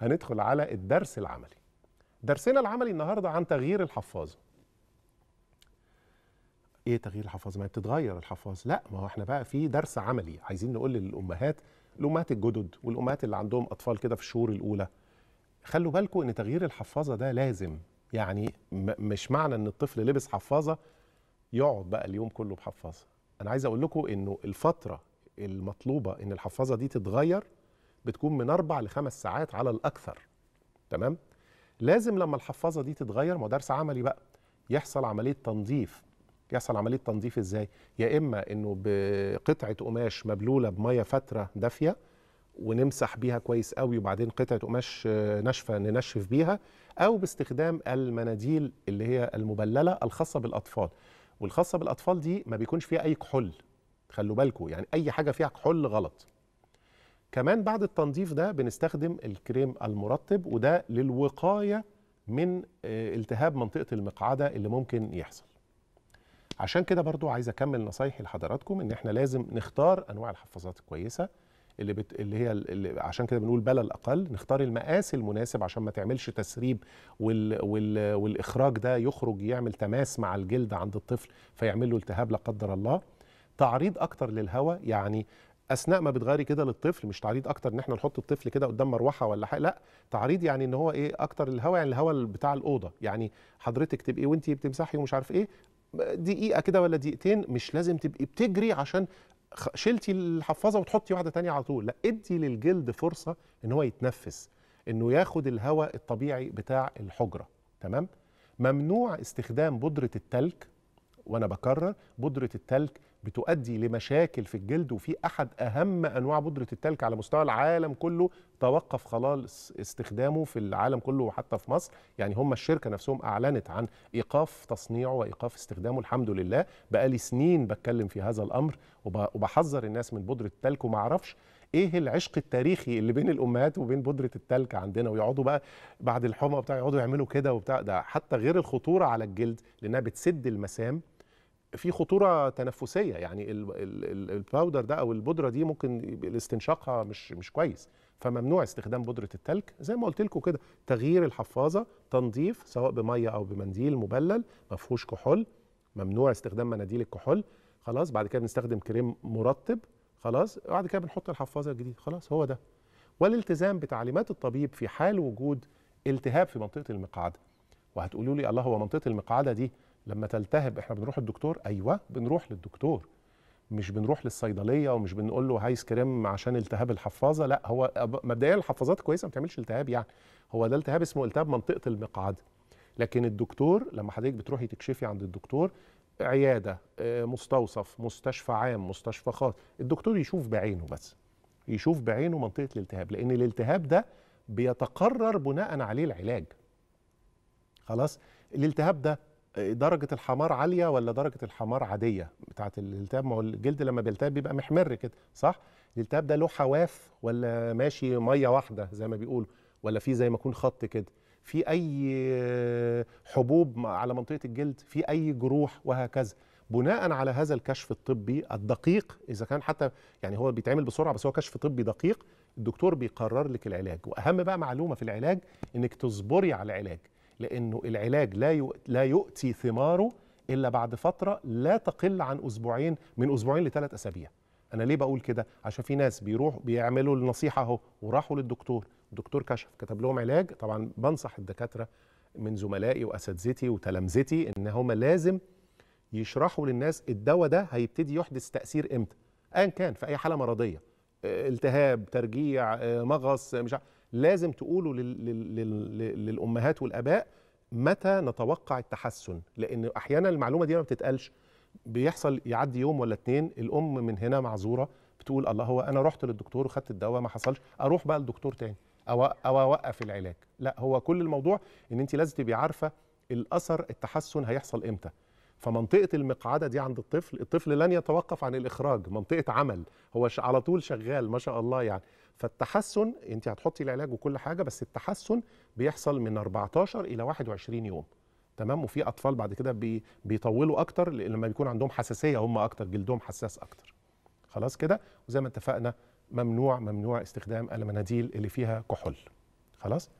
هندخل على الدرس العملي درسنا العملي النهارده عن تغيير الحفاظه ايه تغيير الحفاظه ما بتتغير الحفاظه لا ما هو احنا بقى في درس عملي عايزين نقول للامهات الامهات الجدد والامهات اللي عندهم اطفال كده في الشهور الاولى خلوا بالكم ان تغيير الحفاظه ده لازم يعني مش معنى ان الطفل لبس حفاظه يقعد بقى اليوم كله بحفاظه انا عايز اقول لكم انه الفتره المطلوبه ان الحفاظه دي تتغير بتكون من اربع لخمس ساعات على الاكثر تمام لازم لما الحفاظه دي تتغير ما درس عملي بقى يحصل عمليه تنظيف يحصل عمليه تنظيف ازاي يا اما انه بقطعه قماش مبلوله بميه فتره دافيه ونمسح بيها كويس قوي وبعدين قطعه قماش آه، ناشفه ننشف بيها او باستخدام المناديل اللي هي المبلله الخاصه بالاطفال والخاصه بالاطفال دي ما بيكونش فيها اي كحول خلوا بالكم يعني اي حاجه فيها كحول غلط كمان بعد التنظيف ده بنستخدم الكريم المرطب وده للوقاية من آه، التهاب منطقة المقعدة اللي ممكن يحصل عشان كده برضو عايز أكمل نصايحي لحضراتكم إن إحنا لازم نختار أنواع الحفاظات الكويسة اللي, بت... اللي هي اللي عشان كده بنقول بلا الأقل نختار المقاس المناسب عشان ما تعملش تسريب وال... وال... والإخراج ده يخرج يعمل تماس مع الجلد عند الطفل فيعمل له التهاب لا قدر الله تعريض اكتر للهواء يعني اثناء ما بتغيري كده للطفل مش تعريض اكتر ان احنا نحط الطفل كده قدام مروحه ولا حاجه لا تعريض يعني ان هو ايه اكتر الهواء يعني الهواء بتاع الاوضه يعني حضرتك تبقي وانت بتمسحي ومش عارف ايه دقيقه كده ولا دقيقتين مش لازم تبقي بتجري عشان شلتي الحفاظه وتحطي واحده تانية على طول لا ادي للجلد فرصه ان هو يتنفس انه ياخد الهواء الطبيعي بتاع الحجره تمام ممنوع استخدام بودره التلك وانا بكرر بودره التلج بتؤدي لمشاكل في الجلد وفي احد اهم انواع بودره التلج على مستوى العالم كله توقف خلاص استخدامه في العالم كله وحتى في مصر يعني هم الشركه نفسهم اعلنت عن ايقاف تصنيعه وايقاف استخدامه الحمد لله بقالي سنين بتكلم في هذا الامر وبحذر الناس من بودره التلج وما اعرفش ايه العشق التاريخي اللي بين الامهات وبين بودره التلج عندنا ويقعدوا بقى بعد الحمى بتاع يقعدوا يعملوا كده وبتاع ده حتى غير الخطوره على الجلد لانها بتسد المسام في خطوره تنفسيه يعني الباودر ده او البودره دي ممكن استنشاقها مش مش كويس فممنوع استخدام بودره التلج زي ما قلت لكم كده تغيير الحفاظه تنظيف سواء بميه او بمنديل مبلل ما فيهوش كحول ممنوع استخدام مناديل الكحول خلاص بعد كده بنستخدم كريم مرطب خلاص بعد كده بنحط الحفاظه الجديده خلاص هو ده والالتزام بتعليمات الطبيب في حال وجود التهاب في منطقه المقعده وهتقولوا لي الله هو منطقه المقعده دي لما تلتهب احنا بنروح الدكتور ايوه بنروح للدكتور مش بنروح للصيدليه ومش بنقول له هايس كريم عشان التهاب الحفاظه لا هو مبدئيا الحفاظات كويسه ما بتعملش التهاب يعني هو ده التهاب اسمه التهاب منطقه المقعد لكن الدكتور لما حضرتك بتروحي تكشفي عند الدكتور عياده آه، مستوصف مستشفى عام مستشفى خاص الدكتور يشوف بعينه بس يشوف بعينه منطقه الالتهاب لان الالتهاب ده بيتقرر بناء عليه العلاج خلاص الالتهاب ده درجه الحمار عاليه ولا درجه الحمار عاديه بتاعه الالتهاب ما هو الجلد لما بيلتهب بيبقى محمر كده صح الالتهاب ده له حواف ولا ماشي ميه واحده زي ما بيقولوا ولا في زي ما يكون خط كده في اي حبوب على منطقه الجلد في اي جروح وهكذا بناء على هذا الكشف الطبي الدقيق اذا كان حتى يعني هو بيتعمل بسرعه بس هو كشف طبي دقيق الدكتور بيقرر لك العلاج واهم بقى معلومه في العلاج انك تصبري على العلاج لأنه العلاج لا لا يؤتي ثماره إلا بعد فترة لا تقل عن أسبوعين من أسبوعين لثلاث أسابيع أنا ليه بقول كده؟ عشان في ناس بيروحوا بيعملوا النصيحة أهو وراحوا للدكتور الدكتور كشف كتب لهم علاج طبعا بنصح الدكاترة من زملائي وأساتذتي وتلامذتي إن هم لازم يشرحوا للناس الدواء ده هيبتدي يحدث تأثير إمتى أيا كان في أي حالة مرضية التهاب ترجيع آه، مغص مش عارف لازم تقولوا للامهات والاباء متى نتوقع التحسن لان احيانا المعلومه دي ما بتتقالش بيحصل يعدي يوم ولا اتنين الام من هنا معذوره بتقول الله هو انا رحت للدكتور وخدت الدواء ما حصلش اروح بقى لدكتور تاني او او اوقف العلاج لا هو كل الموضوع ان انت لازم تبقي عارفه الاثر التحسن هيحصل امتى فمنطقه المقعده دي عند الطفل الطفل لن يتوقف عن الاخراج منطقه عمل هو على طول شغال ما شاء الله يعني فالتحسن انت هتحطي العلاج وكل حاجه بس التحسن بيحصل من 14 الى 21 يوم تمام وفي اطفال بعد كده بي بيطولوا اكتر لما بيكون عندهم حساسيه هم اكتر جلدهم حساس اكتر خلاص كده وزي ما اتفقنا ممنوع ممنوع استخدام المناديل اللي فيها كحول خلاص